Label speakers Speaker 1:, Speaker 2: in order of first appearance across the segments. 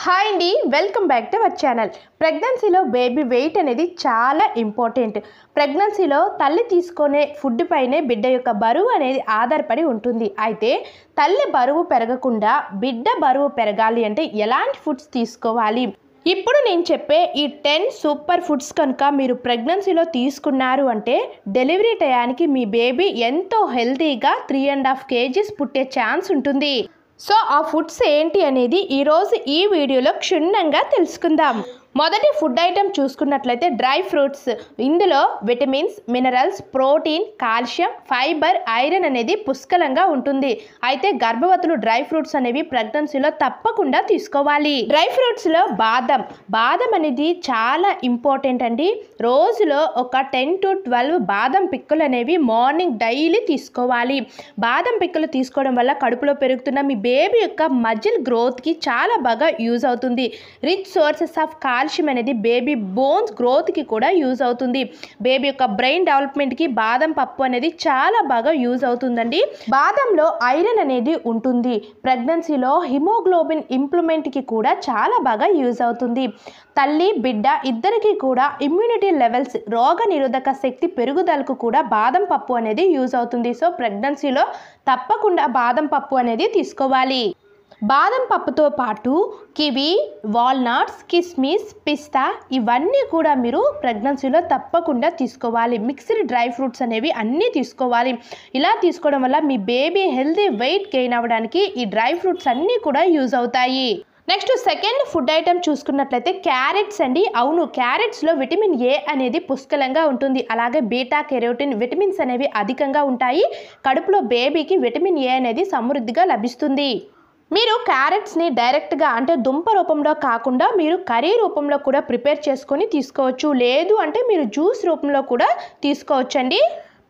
Speaker 1: hi అండి welcome back to our channel ప్రెగ్నెన్సీలో baby weight అనేది చాలా ఇంపార్టెంట్ ప్రెగ్నెన్సీలో తల్లి తీసుకునే ఫుడ్ పైనే బిడ్డ యొక్క బరువు అనేది ఆధారపడి ఉంటుంది అయితే తల్లి బరువు పెరగకుండా బిడ్డ బరువు పెరగాలి అంటే ఎలాంటి ఫుడ్స్ తీసుకోవాలి ఇప్పుడు నేను చెప్పే ఈ టెన్ సూపర్ ఫుడ్స్ కనుక మీరు ప్రెగ్నెన్సీలో తీసుకున్నారు అంటే డెలివరీ టయానికి మీ బేబీ ఎంతో హెల్తీగా త్రీ అండ్ హాఫ్ కేజీస్ పుట్టే ఛాన్స్ ఉంటుంది సో ఆ ఫుడ్స్ ఏంటి అనేది ఈరోజు ఈ వీడియోలో క్షుణ్ణంగా తెలుసుకుందాం మొదటి ఫుడ్ ఐటెం చూసుకున్నట్లయితే డ్రై ఫ్రూట్స్ ఇందులో vitamins minerals protein calcium fibre iron అనేది పుష్కలంగా ఉంటుంది అయితే గర్భవతులు డ్రై ఫ్రూట్స్ అనేవి ప్రెగ్నెన్సీలో తప్పకుండా తీసుకోవాలి డ్రై ఫ్రూట్స్లో బాదం బాదం అనేది చాలా ఇంపార్టెంట్ అండి రోజులో ఒక టెన్ టు ట్వెల్వ్ బాదం పిక్కులు అనేవి మార్నింగ్ డైలీ తీసుకోవాలి బాదం పిక్కులు తీసుకోవడం వల్ల కడుపులో పెరుగుతున్న మీ బేబీ యొక్క మజిల్ గ్రోత్కి చాలా బాగా యూజ్ అవుతుంది rich sources of cal calcium అనేది బేబీ బోన్స్ గ్రోత్కి కూడా యూజ్ అవుతుంది బేబీ యొక్క బ్రెయిన్ డెవలప్మెంట్కి బాదం పప్పు అనేది చాలా బాగా యూజ్ అవుతుందండి బాదంలో ఐరన్ అనేది ఉంటుంది ప్రెగ్నెన్సీలో హిమోగ్లోబిన్ ఇంప్లిమెంట్కి కూడా చాలా బాగా యూజ్ అవుతుంది తల్లి బిడ్డ ఇద్దరికీ కూడా ఇమ్యూనిటీ లెవెల్స్ రోగ నిరోధక శక్తి పెరుగుదలకు కూడా బాదం పప్పు అనేది యూజ్ అవుతుంది సో ప్రెగ్నెన్సీలో తప్పకుండా బాదం పప్పు అనేది తీసుకోవాలి బాదం పప్పుతో పాటు కివి వాల్నట్స్ కిస్మిస్ పిస్తా ఇవన్నీ కూడా మీరు ప్రెగ్నెన్సీలో తప్పకుండా తీసుకోవాలి మిక్స్డ్ డ్రై ఫ్రూట్స్ అనేవి అన్నీ తీసుకోవాలి ఇలా తీసుకోవడం వల్ల మీ బేబీ హెల్దీ వెయిట్ గెయిన్ అవ్వడానికి ఈ డ్రై ఫ్రూట్స్ అన్నీ కూడా యూజ్ అవుతాయి నెక్స్ట్ సెకండ్ ఫుడ్ ఐటెం చూసుకున్నట్లయితే క్యారెట్స్ అండి అవును క్యారెట్స్లో విటమిన్ ఏ అనేది పుష్కలంగా ఉంటుంది అలాగే బీటా కెరోటిన్ విటమిన్స్ అనేవి అధికంగా ఉంటాయి కడుపులో బేబీకి విటమిన్ ఏ అనేది సమృద్ధిగా లభిస్తుంది మీరు క్యారెట్స్ని డైరెక్ట్గా అంటే దుంప రూపంలో కాకుండా మీరు కర్రీ రూపంలో కూడా ప్రిపేర్ చేసుకొని తీసుకోవచ్చు లేదు అంటే మీరు జ్యూస్ రూపంలో కూడా తీసుకోవచ్చండి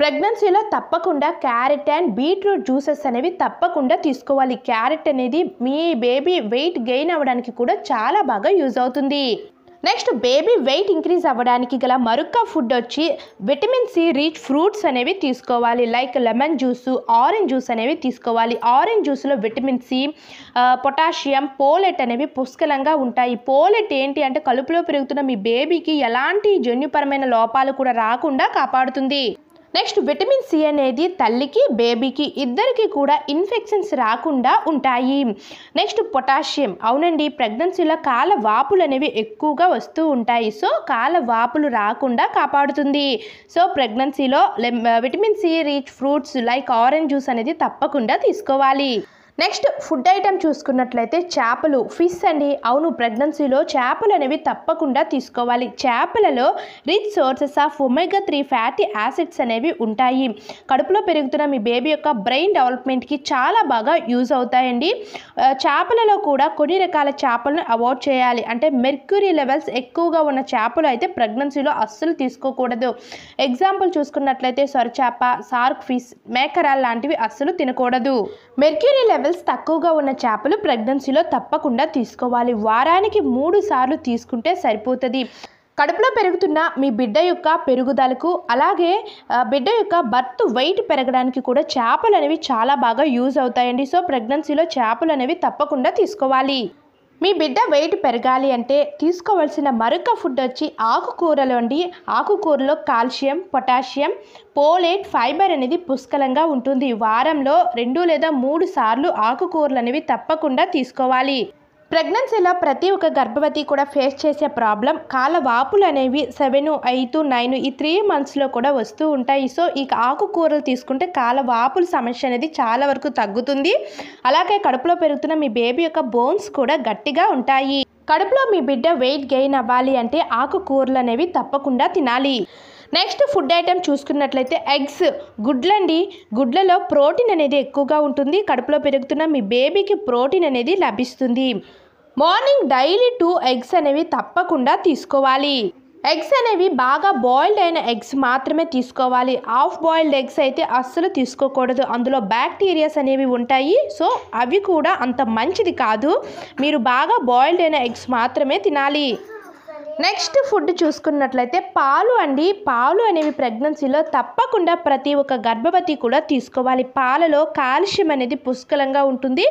Speaker 1: ప్రెగ్నెన్సీలో తప్పకుండా క్యారెట్ అండ్ బీట్రూట్ జ్యూసెస్ అనేవి తప్పకుండా తీసుకోవాలి క్యారెట్ అనేది మీ బేబీ వెయిట్ గెయిన్ అవ్వడానికి కూడా చాలా బాగా యూజ్ అవుతుంది నెక్స్ట్ బేబీ వెయిట్ ఇంక్రీజ్ అవ్వడానికి గల మరొక ఫుడ్ వచ్చి విటమిన్ సి రీచ్ ఫ్రూట్స్ అనేవి తీసుకోవాలి like lemon juice orange juice అనేవి తీసుకోవాలి ఆరెంజ్ జ్యూస్లో విటమిన్ సి పొటాషియం పోలెట్ అనేవి పుష్కలంగా ఉంటాయి పోలెట్ ఏంటి అంటే కలుపులో పెరుగుతున్న మీ బేబీకి ఎలాంటి జన్యుపరమైన లోపాలు కూడా రాకుండా కాపాడుతుంది నెక్స్ట్ విటమిన్ సి అనేది తల్లికి బేబీకి ఇద్దరికి కూడా ఇన్ఫెక్షన్స్ రాకుండా ఉంటాయి నెక్స్ట్ పొటాషియం అవునండి ప్రెగ్నెన్సీలో కాల వాపులు అనేవి ఎక్కువగా వస్తూ ఉంటాయి సో కాల వాపులు రాకుండా కాపాడుతుంది సో ప్రెగ్నెన్సీలో vitamin C rich fruits like orange juice అనేది తప్పకుండా తీసుకోవాలి నెక్స్ట్ ఫుడ్ ఐటెం చూసుకున్నట్లయితే చేపలు ఫిష్ అండి అవును ప్రెగ్నెన్సీలో చేపలు అనేవి తప్పకుండా తీసుకోవాలి చేపలలో rich sources of omega three fatty acids అనేవి ఉంటాయి కడుపులో పెరుగుతున్న మీ బేబీ యొక్క బ్రెయిన్ డెవలప్మెంట్కి చాలా బాగా యూజ్ అవుతాయండి చేపలలో కూడా కొన్ని రకాల చేపలను అవాయిడ్ చేయాలి అంటే మెర్క్యూరీ లెవెల్స్ ఎక్కువగా ఉన్న చేపలు అయితే ప్రెగ్నెన్సీలో అస్సలు తీసుకోకూడదు ఎగ్జాంపుల్ చూసుకున్నట్లయితే సొరచేప సార్క్ ఫిష్ మేకరాల్ లాంటివి అస్సలు తినకూడదు మెర్క్యూరీ లెవెల్ లెవెల్స్ తక్కువగా ఉన్న చేపలు ప్రెగ్నెన్సీలో తప్పకుండా తీసుకోవాలి వారానికి మూడు సార్లు తీసుకుంటే సరిపోతుంది కడుపులో పెరుగుతున్న మీ బిడ్డ యొక్క పెరుగుదలకు అలాగే బిడ్డ యొక్క బర్త్ వెయిట్ పెరగడానికి కూడా చేపలు అనేవి చాలా బాగా యూజ్ అవుతాయండి సో ప్రెగ్నెన్సీలో చేపలు అనేవి తప్పకుండా తీసుకోవాలి మీ బిడ్డ వెయిట్ పెరగాలి అంటే తీసుకోవాల్సిన మరొక ఫుడ్ వచ్చి ఆకుకూరలో ఉండి ఆకుకూరలో కాల్షియం పొటాషియం పోలేట్ ఫైబర్ అనేది పుష్కలంగా ఉంటుంది వారంలో రెండు లేదా మూడు సార్లు ఆకుకూరలు అనేవి తప్పకుండా తీసుకోవాలి ప్రెగ్నెన్సీలో ప్రతి ఒక్క గర్భవతి కూడా ఫేస్ చేసే ప్రాబ్లం కాల వాపులు అనేవి సెవెన్ ఐదు నైన్ ఈ త్రీ మంత్స్లో కూడా వస్తూ ఉంటాయి సో ఈ ఆకుకూరలు తీసుకుంటే కాల వాపుల సమస్య అనేది చాలా వరకు తగ్గుతుంది అలాగే కడుపులో పెరుగుతున్న మీ బేబీ యొక్క బోన్స్ కూడా గట్టిగా ఉంటాయి కడుపులో మీ బిడ్డ వెయిట్ గెయిన్ అవ్వాలి అంటే ఆకుకూరలు అనేవి తప్పకుండా తినాలి నెక్స్ట్ ఫుడ్ ఐటెం చూసుకున్నట్లయితే ఎగ్స్ గుడ్లండి గుడ్లలో ప్రోటీన్ అనేది ఎక్కువగా ఉంటుంది కడుపులో పెరుగుతున్న మీ బేబీకి ప్రోటీన్ అనేది లభిస్తుంది మార్నింగ్ డైలీ టూ ఎగ్స్ అనేవి తప్పకుండా తీసుకోవాలి ఎగ్స్ అనేవి బాగా బాయిల్డ్ అయిన ఎగ్స్ మాత్రమే తీసుకోవాలి హాఫ్ బాయిల్డ్ ఎగ్స్ అయితే అస్సలు తీసుకోకూడదు అందులో బ్యాక్టీరియాస్ అనేవి ఉంటాయి సో అవి కూడా అంత మంచిది కాదు మీరు బాగా బాయిల్డ్ అయిన ఎగ్స్ మాత్రమే తినాలి నెక్స్ట్ ఫుడ్ చూసుకున్నట్లయితే పాలు అండి పాలు అనేవి ప్రెగ్నెన్సీలో తప్పకుండా ప్రతి ఒక్క గర్భవతి కూడా తీసుకోవాలి పాలలో కాల్షియం అనేది పుష్కలంగా ఉంటుంది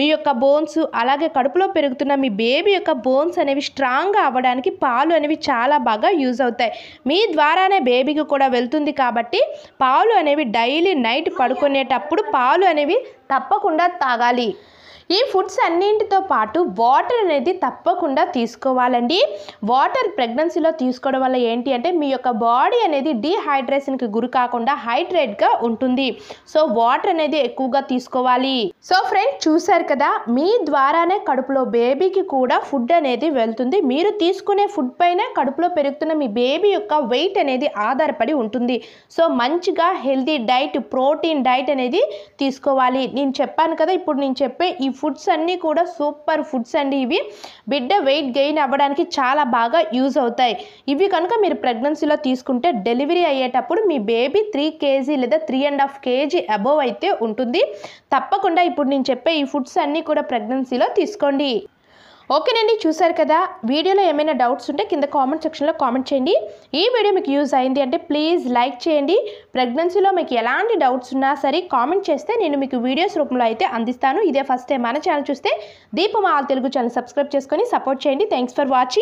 Speaker 1: మీ యొక్క బోన్స్ అలాగే కడుపులో పెరుగుతున్న మీ బేబీ యొక్క బోన్స్ అనేవి స్ట్రాంగ్గా అవ్వడానికి పాలు అనేవి చాలా బాగా యూజ్ అవుతాయి మీ ద్వారానే బేబీకి కూడా వెళ్తుంది కాబట్టి పాలు అనేవి డైలీ నైట్ పడుకునేటప్పుడు పాలు అనేవి తప్పకుండా తాగాలి ఈ ఫుడ్స్ అన్నింటితో పాటు వాటర్ అనేది తప్పకుండా తీసుకోవాలండి వాటర్ ప్రెగ్నెన్సీలో తీసుకోవడం వల్ల ఏంటి అంటే మీ యొక్క బాడీ అనేది డీహైడ్రేషన్కి గురి కాకుండా హైడ్రేట్గా ఉంటుంది సో వాటర్ అనేది ఎక్కువగా తీసుకోవాలి సో ఫ్రెండ్స్ చూసారు కదా మీ ద్వారానే కడుపులో బేబీకి కూడా ఫుడ్ అనేది వెళ్తుంది మీరు తీసుకునే ఫుడ్ పైన కడుపులో పెరుగుతున్న మీ బేబీ యొక్క వెయిట్ అనేది ఆధారపడి ఉంటుంది సో మంచిగా హెల్దీ డైట్ ప్రోటీన్ డైట్ అనేది తీసుకోవాలి నేను చెప్పాను కదా ఇప్పుడు నేను చెప్పే ఈ ఫుడ్స్ అన్నీ కూడా సూపర్ ఫుడ్స్ అండి ఇవి బిడ్డ వెయిట్ గెయిన్ అవ్వడానికి చాలా బాగా యూజ్ అవుతాయి ఇవి కనుక మీరు ప్రెగ్నెన్సీలో తీసుకుంటే డెలివరీ అయ్యేటప్పుడు మీ బేబీ త్రీ కేజీ లేదా three and half kg above అయితే ఉంటుంది తప్పకుండా ఇప్పుడు నేను చెప్పే ఈ ఫుడ్స్ అన్నీ కూడా ప్రెగ్నెన్సీలో తీసుకోండి ఓకేనండి చూసారు కదా వీడియోలో ఏమైనా డౌట్స్ ఉంటే కింద కామెంట్ సెక్షన్లో కామెంట్ చేయండి ఈ వీడియో మీకు యూజ్ అయింది అంటే ప్లీజ్ లైక్ చేయండి ప్రెగ్నెన్సీలో మీకు ఎలాంటి డౌట్స్ ఉన్నా సరే కామెంట్ చేస్తే నేను మీకు వీడియోస్ రూపంలో అయితే అందిస్తాను ఇదే ఫస్ట్ టైం మన ఛానల్ చూస్తే Deepam all Telugu channel subscribe చేసుకొని సపోర్ట్ చేయండి థ్యాంక్స్ ఫర్ వాచింగ్